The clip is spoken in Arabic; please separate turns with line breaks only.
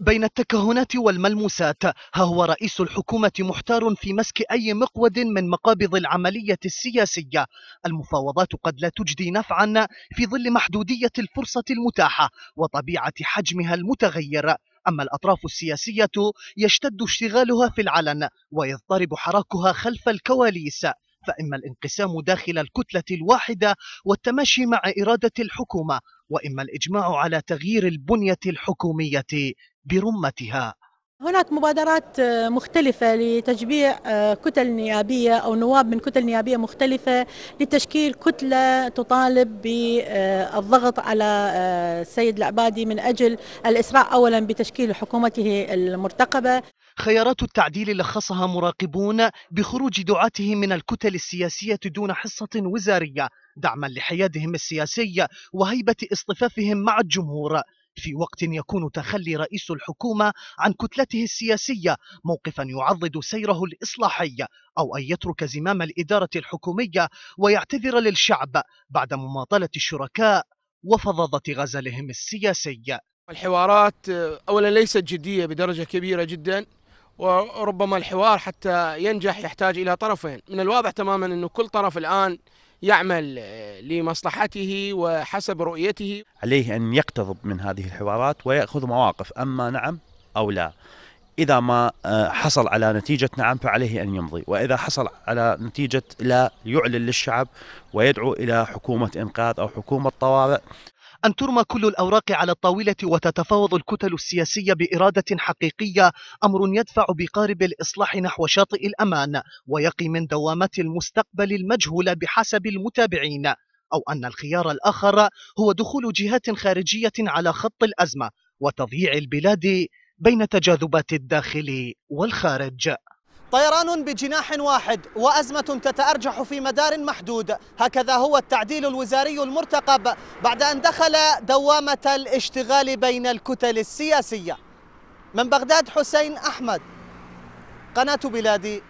بين التكهنات والملموسات ها هو رئيس الحكومة محتار في مسك أي مقود من مقابض العملية السياسية المفاوضات قد لا تجدي نفعا في ظل محدودية الفرصة المتاحة وطبيعة حجمها المتغير أما الأطراف السياسية يشتد اشتغالها في العلن ويضطرب حراكها خلف الكواليس فإما الانقسام داخل الكتلة الواحدة والتماشي مع إرادة الحكومة وإما الإجماع على تغيير البنية الحكومية برمتها
هناك مبادرات آه، مختلفة لتجميع آه، كتل نيابية أو نواب من كتل نيابية مختلفة لتشكيل كتلة تطالب بالضغط آه، على السيد العبادي من أجل الإسراع أولا بتشكيل حكومته المرتقبة خيارات
التعديل لخصها مراقبون بخروج دعاته من الكتل السياسية دون حصة وزارية دعما لحيادهم السياسي وهيبة اصطفافهم مع الجمهور في وقت يكون تخلي رئيس الحكومة عن كتلته السياسية موقفا يعضد سيره الإصلاحي أو أن يترك زمام الإدارة الحكومية ويعتذر للشعب بعد مماطلة الشركاء وفظاظة غزلهم
السياسي الحوارات أولا ليست جدية بدرجة كبيرة جدا وربما الحوار حتى ينجح يحتاج إلى طرفين من الواضح تماما أنه كل طرف الآن يعمل آه، لمصلحته وحسب رؤيته
عليه أن يقتضب من هذه الحوارات ويأخذ مواقف أما نعم أو لا إذا ما آه،
حصل على نتيجة نعم فعليه أن يمضي وإذا حصل على نتيجة لا يعلن للشعب ويدعو إلى حكومة إنقاذ أو حكومة طوارئ أن ترمى كل الأوراق على الطاولة وتتفاوض الكتل السياسية بإرادة حقيقية أمر يدفع بقارب الإصلاح نحو شاطئ الأمان ويقي من دوامة المستقبل المجهولة بحسب المتابعين أو أن الخيار الآخر هو دخول جهات خارجية على خط الأزمة وتضييع البلاد بين تجاذبات الداخل والخارج طيران بجناح واحد وأزمة تتأرجح في مدار محدود هكذا هو التعديل الوزاري المرتقب بعد أن دخل دوامة الاشتغال بين الكتل السياسية من بغداد حسين أحمد قناة بلادي